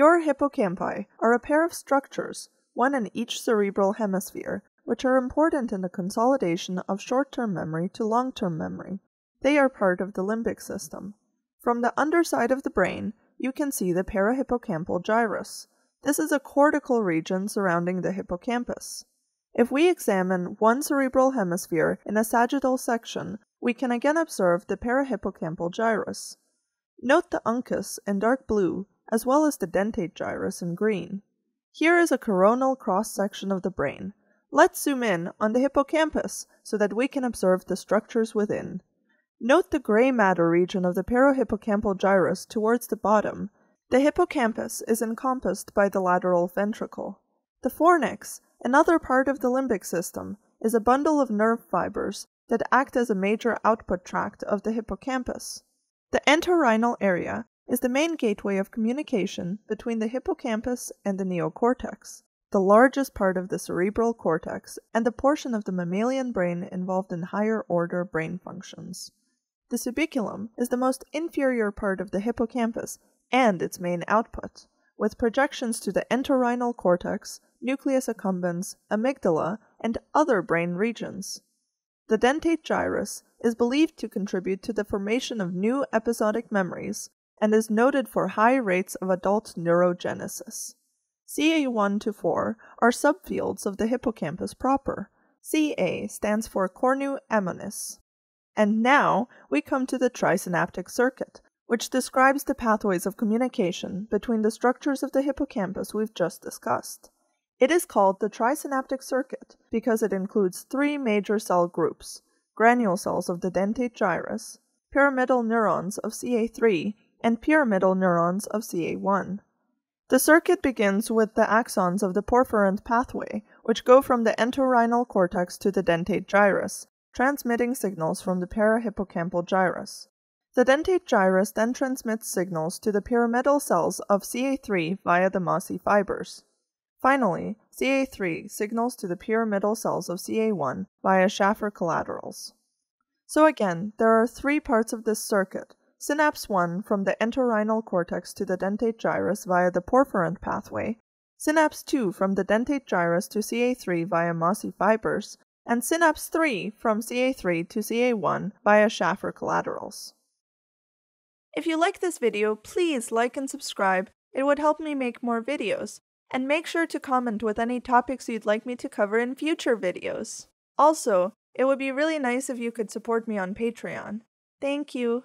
Your hippocampi are a pair of structures, one in each cerebral hemisphere, which are important in the consolidation of short term memory to long term memory. They are part of the limbic system. From the underside of the brain, you can see the parahippocampal gyrus. This is a cortical region surrounding the hippocampus. If we examine one cerebral hemisphere in a sagittal section, we can again observe the parahippocampal gyrus. Note the uncus in dark blue as well as the dentate gyrus in green. Here is a coronal cross section of the brain. Let's zoom in on the hippocampus so that we can observe the structures within. Note the gray matter region of the parahippocampal gyrus towards the bottom. The hippocampus is encompassed by the lateral ventricle. The fornix, another part of the limbic system, is a bundle of nerve fibers that act as a major output tract of the hippocampus. The entorhinal area is the main gateway of communication between the hippocampus and the neocortex, the largest part of the cerebral cortex and the portion of the mammalian brain involved in higher order brain functions. The subiculum is the most inferior part of the hippocampus and its main output, with projections to the entorhinal cortex, nucleus accumbens, amygdala, and other brain regions. The dentate gyrus is believed to contribute to the formation of new episodic memories and is noted for high rates of adult neurogenesis. CA1 to 4 are subfields of the hippocampus proper. CA stands for cornu ammonis. And now we come to the trisynaptic circuit, which describes the pathways of communication between the structures of the hippocampus we've just discussed. It is called the trisynaptic circuit because it includes three major cell groups granule cells of the dentate gyrus, pyramidal neurons of CA3 and pyramidal neurons of CA1. The circuit begins with the axons of the porphyrin pathway, which go from the entorhinal cortex to the dentate gyrus, transmitting signals from the parahippocampal gyrus. The dentate gyrus then transmits signals to the pyramidal cells of CA3 via the mossy fibers. Finally, CA3 signals to the pyramidal cells of CA1 via Schaffer collaterals. So again, there are three parts of this circuit, synapse 1 from the entorhinal cortex to the dentate gyrus via the porphyrin pathway, synapse 2 from the dentate gyrus to CA3 via mossy fibers, and synapse 3 from CA3 to CA1 via Schaffer collaterals. If you like this video, please like and subscribe, it would help me make more videos, and make sure to comment with any topics you'd like me to cover in future videos. Also, it would be really nice if you could support me on Patreon. Thank you!